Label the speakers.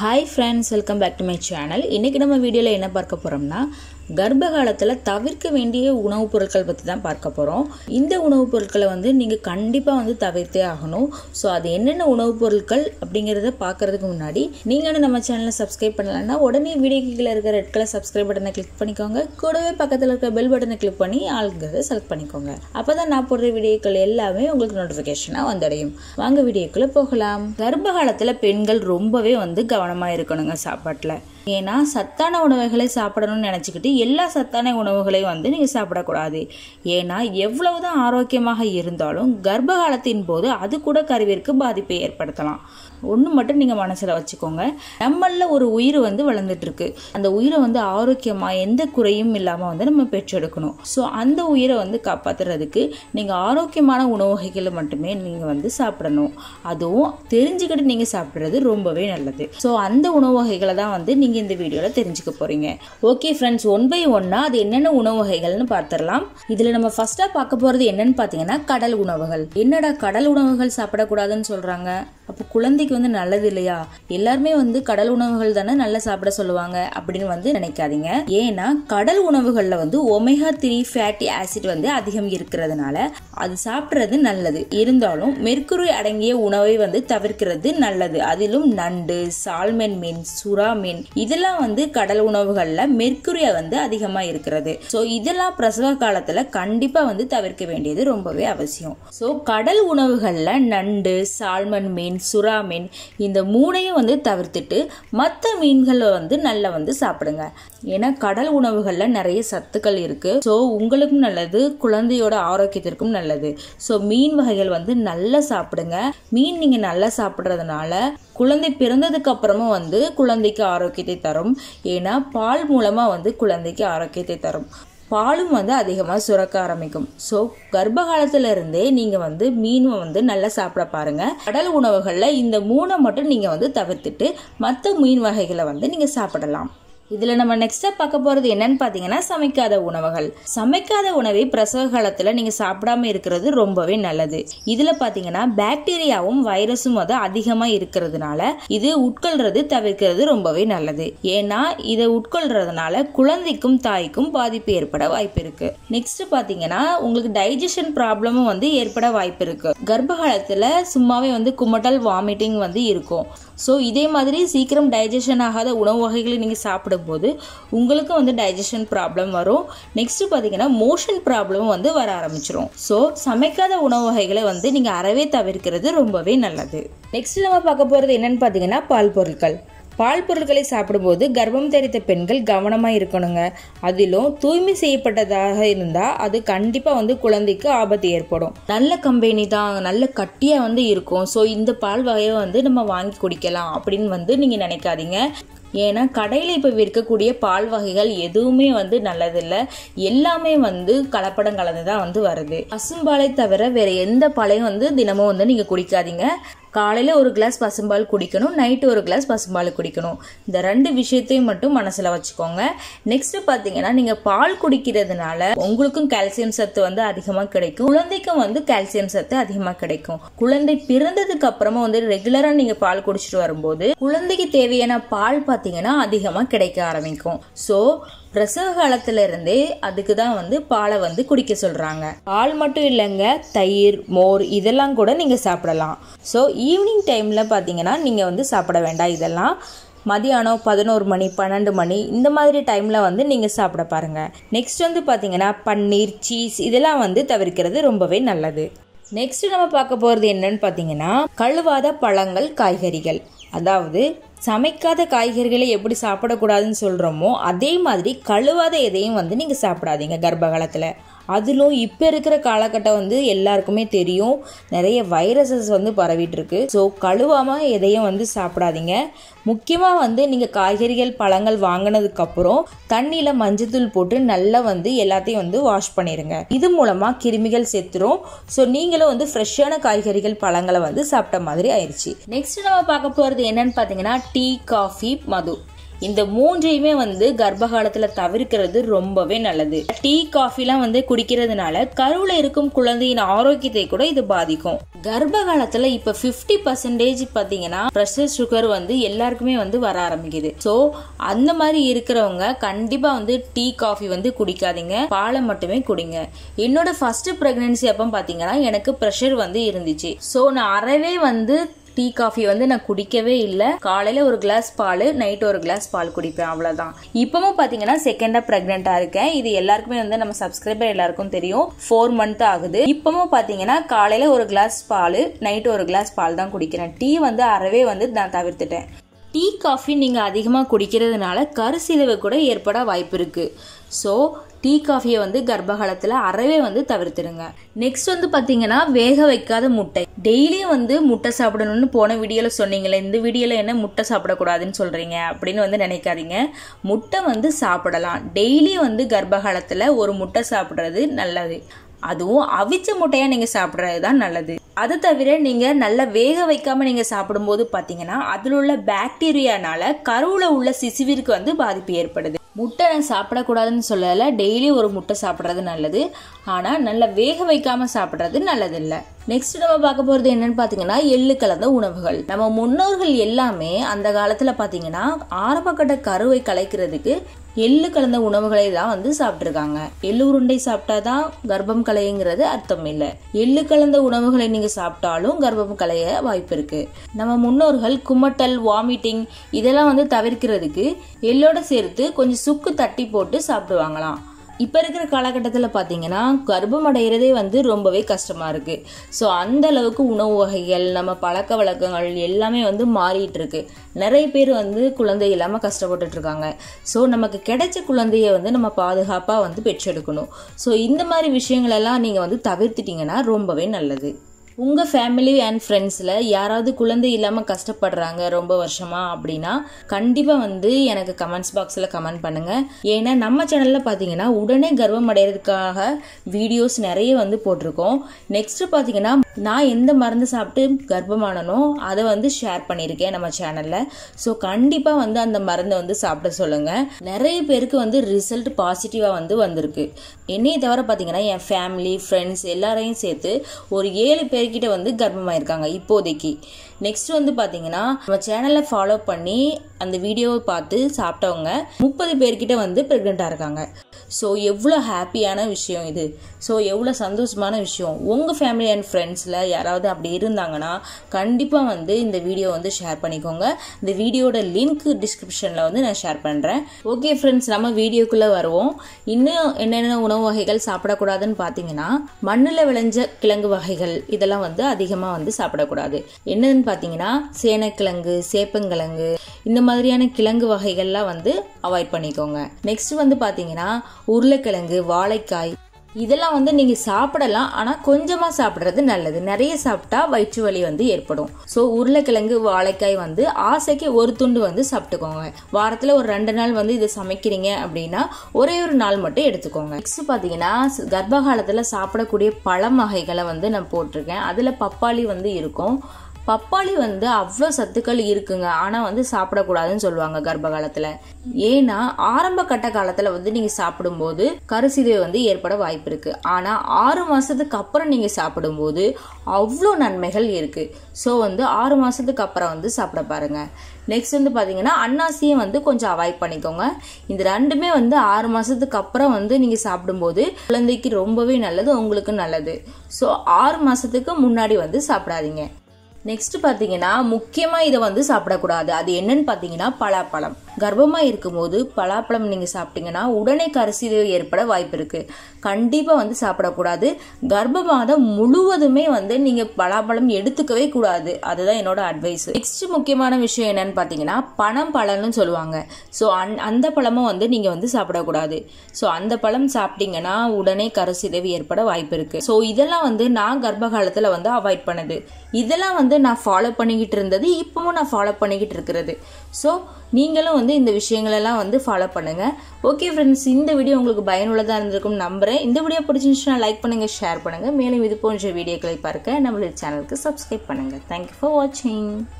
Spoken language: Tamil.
Speaker 1: hi friends welcome back to my channel இன்றைக்கி நம்ம வீடியோவில் என்ன பார்க்க போகிறோம்னா கர்ப்ப காலத்தில் தவிர்க்க வேண்டிய உணவுப் பொருட்கள் பற்றி தான் பார்க்க போகிறோம் இந்த உணவுப் பொருட்களை வந்து நீங்கள் கண்டிப்பாக வந்து தவிர்த்தே ஆகணும் ஸோ அது என்னென்ன உணவுப் பொருட்கள் அப்படிங்கிறத பார்க்குறதுக்கு முன்னாடி நீங்கள் நம்ம சேனலை சப்ஸ்கிரைப் பண்ணலன்னா உடனே வீடியோ கீழே இருக்கிற ரெட் கலர் சப்ஸ்கிரைப் பட்டனை கிளிக் பண்ணிக்கோங்க கூடவே பக்கத்தில் இருக்கிற பெல் பட்டனை கிளிக் பண்ணி ஆளுங்கிறத செலக்ட் பண்ணிக்கோங்க அப்போ தான் நான் போடுற வீடியோக்கள் எல்லாமே உங்களுக்கு நோட்டிஃபிகேஷனாக வந்தடையும் வாங்க வீடியோக்குள்ளே போகலாம் கர்ப்ப காலத்தில் பெண்கள் ரொம்பவே வந்து கவனமாக இருக்கணுங்க சாப்பாட்டில் ஏன்னா சத்தான உணவுகளை சாப்பிடணும்னு நினச்சிக்கிட்டு எல்லா சத்தான உணவுகளையும் வந்து நீங்கள் சாப்பிடக்கூடாது ஏன்னா எவ்வளவு தான் ஆரோக்கியமாக இருந்தாலும் கர்ப்ப காலத்தின் போது அது கூட கருவிற்கு பாதிப்பை ஏற்படுத்தலாம் ஒன்று மட்டும் நீங்கள் மனசில் வச்சுக்கோங்க நம்மளில் ஒரு உயிர் வந்து வளர்ந்துட்டுருக்கு அந்த உயிரை வந்து ஆரோக்கியமாக எந்த குறையும் இல்லாமல் வந்து நம்ம பெற்றெடுக்கணும் ஸோ அந்த உயிரை வந்து காப்பாற்றுறதுக்கு நீங்கள் ஆரோக்கியமான உணவுகைகளை மட்டுமே நீங்கள் வந்து சாப்பிடணும் அதுவும் தெரிஞ்சுக்கிட்டு நீங்கள் சாப்பிட்றது ரொம்பவே நல்லது ஸோ அந்த உணவு வகைகளை தான் வந்து நீங்கள் நீங்கள் இந்த வீடியோவில் தெரிஞ்சுக்க போகிறீங்க ஓகே ஃப்ரெண்ட்ஸ் ஒன் பை ஒன்னாக அது என்னென்ன உணவு வகைகள்னு பார்த்துடலாம் இதில் நம்ம ஃபஸ்ட்டாக பார்க்க போகிறது என்னன்னு பார்த்தீங்கன்னா கடல் உணவுகள் என்னடா கடல் உணவுகள் சாப்பிடக்கூடாதுன்னு சொல்கிறாங்க அப்போ குழந்தைக்கு வந்து நல்லது இல்லையா எல்லாருமே வந்து கடல் உணவுகள் தானே நல்லா சாப்பிட சொல்லுவாங்க அப்படின்னு வந்து நினைக்காதீங்க ஏன்னா கடல் உணவுகளில் வந்து ஒமேகா த்ரீ ஃபேட்டி ஆசிட் வந்து அதிகம் இருக்கிறதுனால அது சாப்பிட்றது நல்லது இருந்தாலும் மெர்க்குரி அடங்கிய உணவை வந்து தவிர்க்கிறது நல்லது அதிலும் நண்டு சால்மென் மீன் சுறா மீன் இதெல்லாம் வந்து கடல் உணவுகளில் மெர்க்குரியா வந்து அதிகமாக இருக்கிறது ஸோ இதெல்லாம் பிரசவ காலத்தில் கண்டிப்பாக வந்து தவிர்க்க வேண்டியது ரொம்பவே அவசியம் ஸோ கடல் உணவுகளில் நண்டு சால்மன் மீன் மீன் சுறா மீன் இந்த மூணையும் வந்து தவிர்த்துட்டு மற்ற மீன்களை வந்து நல்லா வந்து சாப்பிடுங்க ஏன்னா கடல் உணவுகளில் நிறைய சத்துக்கள் இருக்குது ஸோ உங்களுக்கும் நல்லது குழந்தையோட ஆரோக்கியத்திற்கும் நல்லது ஸோ மீன் வகைகள் வந்து நல்லா சாப்பிடுங்க மீன் நீங்கள் நல்லா சாப்பிட்றதுனால குழந்தை பிறந்ததுக்கு அப்புறமும் வந்து குழந்தைக்கு ஆரோக்கியத்தை தரும் ஏன்னா பால் மூலமாக வந்து குழந்தைக்கு ஆரோக்கியத்தை தரும் பாலும் வந்து அதிகமாக சுரக்க ஆரம்பிக்கும் ஸோ கர்ப்ப காலத்திலிருந்தே நீங்கள் வந்து மீன் வந்து நல்லா சாப்பிட பாருங்கள் கடல் உணவுகளில் இந்த மூணை மட்டும் நீங்கள் வந்து தவிர்த்துட்டு மற்ற மீன் வகைகளை வந்து நீங்கள் சாப்பிடலாம் இதில் நம்ம நெக்ஸ்ட்டாக பார்க்க போகிறது என்னன்னு பார்த்தீங்கன்னா சமைக்காத உணவுகள் சமைக்காத உணவை பிரசவ காலத்தில் நீங்கள் சாப்பிடாம இருக்கிறது ரொம்பவே நல்லது இதில் பார்த்தீங்கன்னா பாக்டீரியாவும் வைரஸும் அது அதிகமாக இருக்கிறதுனால இது உட்கொள்றது தவிர்க்கிறது ரொம்பவே நல்லது ஏன்னா இதை உட்கொள்றதுனால குழந்தைக்கும் தாய்க்கும் பாதிப்பு ஏற்பட வாய்ப்பு இருக்கு நெக்ஸ்ட் பார்த்தீங்கன்னா உங்களுக்கு டைஜஷன் ப்ராப்ளமும் வந்து ஏற்பட வாய்ப்பு இருக்கு கர்ப்ப காலத்தில் சும்மாவே வந்து குமட்டல் வாமிட்டிங் வந்து இருக்கும் ஸோ இதே மாதிரி சீக்கிரம் டைஜஷன் ஆகாத உணவு வகைகளை நீங்கள் சாப்பிடும்போது உங்களுக்கும் வந்து டைஜஷன் ப்ராப்ளம் வரும் நெக்ஸ்ட்டு பார்த்தீங்கன்னா மோஷன் ப்ராப்ளமும் வந்து வர ஆரம்பிச்சிடும் ஸோ சமைக்காத உணவு வகைகளை வந்து நீங்கள் அறவே தவிர்க்கிறது ரொம்பவே நல்லது நெக்ஸ்ட் நம்ம பார்க்க போகிறது என்னென்னு பார்த்தீங்கன்னா பால் பொருட்கள் பால் பொருட்களை சாப்பிடும்போது கர்ப்பம் தெரித்த பெண்கள் கவனமாக இருக்கணுங்க அதிலும் தூய்மை செய்யப்பட்டதாக இருந்தால் அது கண்டிப்பாக வந்து குழந்தைக்கு ஆபத்து ஏற்படும் நல்ல கம்பெனி தான் நல்ல கட்டியாக வந்து இருக்கும் ஸோ இந்த பால் வகையை வந்து நம்ம வாங்கி குடிக்கலாம் அப்படின்னு வந்து நீங்கள் நினைக்காதீங்க ஏன்னா கடையில் இப்போ விற்கக்கூடிய பால் வகைகள் எதுவுமே வந்து நல்லதில்லை எல்லாமே வந்து கலப்படம் கலந்து தான் வந்து வருது பசும்பாலை தவிர வேறு எந்த பாலையும் வந்து தினமும் வந்து நீங்கள் குடிக்காதீங்க காலையில் ஒரு கிளாஸ் பசும்பால் குடிக்கணும் நைட்டு ஒரு கிளாஸ் பசும்பால் குடிக்கணும் இந்த ரெண்டு விஷயத்தையும் மட்டும் மனசில் வச்சுக்கோங்க நெக்ஸ்ட்டு பார்த்தீங்கன்னா நீங்கள் பால் குடிக்கிறதுனால உங்களுக்கும் கால்சியம் சத்து வந்து அதிகமாக கிடைக்கும் குழந்தைக்கும் வந்து கால்சியம் சத்து அதிகமாக கிடைக்கும் குழந்தை பிறந்ததுக்கு அப்புறமா வந்து ரெகுலராக நீங்கள் பால் குடிச்சிட்டு வரும்போது குழந்தைக்கு தேவையான பால் பார்த்தீங்கன்னா அதிகமாக கிடைக்க ஆரம்பிக்கும் ஸோ பிரசவ காலத்துல இருந்தே அதுக்கு தான் வந்து பாலை வந்து குடிக்க சொல்றாங்க பால் மட்டும் இல்லைங்க தயிர் மோர் இதெல்லாம் கூட நீங்க சாப்பிடலாம் ஸோ ஈவினிங் டைம்ல பாத்தீங்கன்னா நீங்க வந்து சாப்பிட வேண்டாம் இதெல்லாம் மதியானம் பதினோரு மணி பன்னெண்டு மணி இந்த மாதிரி டைமில் வந்து நீங்கள் சாப்பிட பாருங்கள் நெக்ஸ்ட் வந்து பார்த்தீங்கன்னா பன்னீர் சீஸ் இதெல்லாம் வந்து தவிர்க்கிறது ரொம்பவே நல்லது நெக்ஸ்ட் நம்ம பார்க்க போகிறது என்னன்னு பார்த்தீங்கன்னா கழுவாத பழங்கள் காய்கறிகள் அதாவது சமைக்காத காய்கறிகளை எப்படி சாப்பிடக்கூடாதுன்னு சொல்கிறோமோ அதே மாதிரி கழுவாத எதையும் வந்து நீங்கள் சாப்பிடாதீங்க கர்ப்ப காலத்தில் அதிலும் இப்போ இருக்கிற காலகட்டம் வந்து எல்லாருக்குமே தெரியும் நிறைய வைரஸஸ் வந்து பரவிட்டுருக்கு ஸோ கழுவாமல் எதையும் வந்து சாப்பிடாதீங்க முக்கியமாக வந்து நீங்கள் காய்கறிகள் பழங்கள் வாங்கினதுக்கப்புறம் தண்ணியில் மஞ்சத்தூள் போட்டு நல்லா வந்து எல்லாத்தையும் வந்து வாஷ் பண்ணிடுங்க இது மூலமாக கிருமிகள் செத்துரும் ஸோ நீங்களும் வந்து ஃப்ரெஷ்ஷான காய்கறிகள் பழங்களை வந்து சாப்பிட்ட மாதிரி ஆயிடுச்சு நெக்ஸ்ட் நம்ம பார்க்க போகிறது என்னன்னு பார்த்தீங்கன்னா டீ காஃபி மது இந்த மூன்றையுமே வந்து கர்ப்ப தவிர்க்கிறது ரொம்பவே நல்லது டீ காஃபிலாம் வந்து குடிக்கிறதுனால கருவில் இருக்கும் குழந்தையின் ஆரோக்கியத்தை கூட இது பாதிக்கும் கர்ப்ப காலத்துல இப்போ ஃபிஃப்டி பர்சன்டேஜ் பாத்தீங்கன்னா ப்ரெஷர் சுகர் வந்து எல்லாருக்குமே வந்து வர ஆரம்பிக்குது ஸோ அந்த மாதிரி இருக்கிறவங்க கண்டிப்பாக வந்து டீ காஃபி வந்து குடிக்காதீங்க பாலை மட்டுமே குடிங்க என்னோட ஃபர்ஸ்ட் பிரெக்னன்சி அப்போ பார்த்தீங்கன்னா எனக்கு ப்ரெஷர் வந்து இருந்துச்சு ஸோ நான் அறவே வந்து டீ காஃபி வந்து நான் குடிக்கவே இல்லை காலையில் ஒரு கிளாஸ் பால் நைட் ஒரு கிளாஸ் பால் குடிப்பேன் அவ்வளோதான் இப்பவும் பார்த்தீங்கன்னா செகண்டாக ப்ரெக்னெண்ட்டாக இருக்கேன் இது எல்லாருக்குமே வந்து நம்ம சப்ஸ்கிரைபர் எல்லாருக்கும் தெரியும் ஃபோர் மந்த் ஆகுது இப்பவும் பார்த்தீங்கன்னா காலையில் ஒரு கிளாஸ் பால் நைட் ஒரு கிளாஸ் பால் தான் குடிக்கிறேன் டீ வந்து அறவே வந்து நான் தவிர்த்துட்டேன் டீ காஃபி நீங்கள் அதிகமாக குடிக்கிறதுனால கருசிலவு கூட ஏற்பட வாய்ப்பு இருக்குது ஸோ டீ காஃபியை வந்து கர்ப்பகாலத்தில் அறவே வந்து தவிர்த்துடுங்க நெக்ஸ்ட் வந்து பார்த்தீங்கன்னா வேக வைக்காத முட்டை டெய்லியும் வந்து முட்டை சாப்பிடணும்னு போன வீடியோவில் சொன்னீங்களே இந்த வீடியோவில் என்ன முட்டை சாப்பிடக்கூடாதுன்னு சொல்கிறீங்க அப்படின்னு வந்து நினைக்காதீங்க முட்டை வந்து சாப்பிடலாம் டெய்லியும் வந்து கர்ப்பகாலத்தில் ஒரு முட்டை சாப்பிட்றது நல்லது அதுவும் அவிச்ச முட்டையாக நீங்கள் சாப்பிட்றது தான் நல்லது அதை தவிர நீங்கள் நல்லா வேக வைக்காமல் நீங்கள் சாப்பிடும்போது பார்த்தீங்கன்னா அதில் உள்ள பாக்டீரியானால கருவில் உள்ள சிசுவிற்கு வந்து பாதிப்பு ஏற்படுது முட்டை நான் சாப்பிடக்கூடாதுன்னு சொல்லலை டெய்லி ஒரு முட்டை சாப்பிட்றது நல்லது ஆனால் நல்லா வேக வைக்காமல் சாப்பிட்றது நல்லதில்லை நெக்ஸ்ட் நம்ம பார்க்க போகிறது என்னன்னு பார்த்தீங்கன்னா எள்ளு கலந்த உணவுகள் நம்ம முன்னோர்கள் எல்லாமே அந்த காலத்தில் பார்த்தீங்கன்னா ஆரம்பக்கட்ட கருவை கலைக்கிறதுக்கு எள்ளு கலந்த உணவுகளை தான் வந்து சாப்பிட்ருக்காங்க எள்ளு உருண்டை சாப்பிட்டாதான் கர்ப்பம் கலையுங்கிறது அர்த்தம் இல்லை எள்ளு கலந்த உணவுகளை நீங்கள் சாப்பிட்டாலும் கர்ப்பம் கலைய வாய்ப்பு இருக்கு நம்ம முன்னோர்கள் குமட்டல் வாமிட்டிங் இதெல்லாம் வந்து தவிர்க்கிறதுக்கு எள்ளோட சேர்த்து கொஞ்சம் சுக்கு தட்டி போட்டு சாப்பிடுவாங்களாம் இப்போ இருக்கிற காலகட்டத்தில் பார்த்தீங்கன்னா கர்ப்பம் அடைகிறதே வந்து ரொம்பவே கஷ்டமாக இருக்குது ஸோ அந்த அளவுக்கு உணவு வகைகள் நம்ம பழக்க வழக்கங்கள் எல்லாமே வந்து மாறிட்டு இருக்கு நிறைய பேர் வந்து குழந்தை இல்லாமல் கஷ்டப்பட்டுட்ருக்காங்க ஸோ நமக்கு கிடைச்ச குழந்தைய வந்து நம்ம பாதுகாப்பாக வந்து பெற்றெடுக்கணும் ஸோ இந்த மாதிரி விஷயங்களெல்லாம் நீங்கள் வந்து தவிர்த்துட்டிங்கன்னா ரொம்பவே நல்லது உங்கள் ஃபேமிலி அண்ட் ஃப்ரெண்ட்ஸில் யாராவது குழந்தை இல்லாமல் கஷ்டப்படுறாங்க ரொம்ப வருஷமாக அப்படின்னா கண்டிப்பாக வந்து எனக்கு கமெண்ட்ஸ் பாக்ஸில் கமெண்ட் பண்ணுங்கள் ஏன்னா நம்ம சேனலில் பார்த்தீங்கன்னா உடனே கர்வம் அடைகிறதுக்காக வீடியோஸ் நிறைய வந்து போட்டிருக்கோம் நெக்ஸ்ட் பார்த்தீங்கன்னா நான் எந்த மருந்து சாப்பிட்டு கர்ப்பமானனோ அதை வந்து ஷேர் பண்ணியிருக்கேன் நம்ம சேனலில் ஸோ கண்டிப்பாக வந்து அந்த மருந்தை வந்து சாப்பிட சொல்லுங்கள் நிறைய பேருக்கு வந்து ரிசல்ட் பாசிட்டிவாக வந்து வந்திருக்கு என்னையை தவிர பார்த்தீங்கன்னா என் ஃபேமிலி ஃப்ரெண்ட்ஸ் எல்லாரையும் சேர்த்து ஒரு ஏழு பேர் பேர்கிட்ட வந்து கர்ப்பமாயிருக்காங்க இப்போதைக்கு நெக்ஸ்ட் வந்து பார்த்தீங்கன்னா நம்ம சேனலை ஃபாலோ பண்ணி அந்த வீடியோவை பார்த்து சாப்பிட்டவங்க முப்பது பேர்கிட்ட வந்து ப்ரெக்னெண்ட்டாக இருக்காங்க ஸோ எவ்வளோ ஹாப்பியான விஷயம் இது ஸோ எவ்வளோ சந்தோஷமான விஷயம் உங்கள் ஃபேமிலி அண்ட் ஃப்ரெண்ட்ஸில் யாராவது அப்படி இருந்தாங்கன்னா கண்டிப்பாக வந்து இந்த வீடியோ வந்து ஷேர் பண்ணிக்கோங்க இந்த வீடியோட லிங்க் டிஸ்கிரிப்ஷனில் வந்து நான் ஷேர் பண்ணுறேன் ஓகே ஃப்ரெண்ட்ஸ் நம்ம வீடியோக்குள்ளே வருவோம் இன்னும் என்னென்ன உணவு வகைகள் சாப்பிடக்கூடாதுன்னு பார்த்தீங்கன்னா மண்ணில் விளைஞ்ச கிழங்கு வகைகள் இதெல்லாம் வந்து அதிகமாக வந்து சாப்பிடக்கூடாது என்னதுன்னு பார்த்தீங்கன்னா சேனக்கிழங்கு சேப்பங்கிழங்கு இந்த மாதிரியான கிழங்கு வகைகள்லாம் வந்து அவாய்ட் பண்ணிக்கோங்க நெக்ஸ்ட் வந்து பார்த்தீங்கன்னா உருளைக்கிழங்கு வாழைக்காய் இதெல்லாம் வந்து நீங்க சாப்பிடலாம் ஆனா கொஞ்சமா சாப்பிடுறது நல்லது நிறைய சாப்பிட்டா வயிற்று வலி வந்து ஏற்படும் ஸோ உருளைக்கிழங்கு வாழைக்காய் வந்து ஆசைக்கு ஒரு துண்டு வந்து சாப்பிட்டுக்கோங்க வாரத்துல ஒரு ரெண்டு நாள் வந்து இதை சமைக்கிறீங்க அப்படின்னா ஒரே ஒரு நாள் மட்டும் எடுத்துக்கோங்க நெக்ஸ்ட் பாத்தீங்கன்னா கர்ப்ப காலத்துல சாப்பிடக்கூடிய பழம் வகைகளை வந்து நான் போட்டிருக்கேன் அதுல பப்பாளி வந்து இருக்கும் பப்பாளி வந்து அவ்வளோ சத்துக்கள் இருக்குங்க ஆனால் வந்து சாப்பிடக்கூடாதுன்னு சொல்லுவாங்க கர்ப்ப காலத்தில் ஏன்னா ஆரம்ப கட்ட காலத்தில் வந்து நீங்கள் சாப்பிடும்போது கருசிதை வந்து ஏற்பட வாய்ப்பு இருக்கு ஆனால் ஆறு மாதத்துக்கு அப்புறம் நீங்கள் சாப்பிடும்போது அவ்வளோ நன்மைகள் இருக்குது ஸோ வந்து ஆறு மாதத்துக்கு அப்புறம் வந்து சாப்பிட பாருங்கள் நெக்ஸ்ட் வந்து பார்த்தீங்கன்னா அன்னாசியும் வந்து கொஞ்சம் அவாய்ட் பண்ணிக்கோங்க இந்த ரெண்டுமே வந்து ஆறு மாதத்துக்கு அப்புறம் வந்து நீங்கள் சாப்பிடும்போது குழந்தைக்கு ரொம்பவே நல்லது உங்களுக்கு நல்லது ஸோ ஆறு மாதத்துக்கு முன்னாடி வந்து சாப்பிடாதீங்க நெக்ஸ்ட் பார்த்தீங்கன்னா முக்கியமாக இதை வந்து சாப்பிடக்கூடாது அது என்னன்னு பார்த்தீங்கன்னா பலாப்பழம் கர்ப்பமாக இருக்கும்போது பலாப்பழம் நீங்கள் சாப்பிட்டீங்கன்னா உடனே கரிசீலோ ஏற்பட வாய்ப்பு இருக்குது கண்டிப்பாக வந்து சாப்பிடக்கூடாது கர்ப்ப மாதம் முழுவதுமே வந்து நீங்கள் பலாப்பழம் எடுத்துக்கவே கூடாது அதுதான் என்னோட அட்வைஸ் நெக்ஸ்ட் முக்கியமான விஷயம் என்னன்னு பார்த்தீங்கன்னா பணம் பழம்னு சொல்லுவாங்க ஸோ அந் அந்த பழமும் வந்து நீங்கள் வந்து சாப்பிடக்கூடாது ஸோ அந்த பழம் சாப்பிட்டீங்கன்னா உடனே கருசிதைவு ஏற்பட வாய்ப்பு இருக்குது ஸோ இதெல்லாம் வந்து நான் கர்ப்ப காலத்தில் வந்து அவாய்ட் பண்ணது இதெல்லாம் வந்து நான் ஃபாலோ பண்ணிக்கிட்டு இருந்தது இப்பவும் நான் ஃபாலோ பண்ணிக்கிட்டு இருக்கிறது ஸோ நீங்களும் வந்து வந்து இந்த விஷயங்களெல்லாம் வந்து ஃபாலோ பண்ணுங்கள் ஓகே ஃப்ரெண்ட்ஸ் இந்த வீடியோ உங்களுக்கு பயனுள்ளதாக இருந்திருக்கும் நம்புகிறேன் இந்த வீடியோ பிடிச்சிருந்துச்சுன்னா லைக் பண்ணுங்கள் ஷேர் பண்ணுங்கள் மேலும் இது போன்ற வீடியோக்களை பார்க்க நம்மளுடைய சேனலுக்கு சப்ஸ்கிரைப் பண்ணுங்கள் தேங்க்யூ ஃபார் வாட்சிங்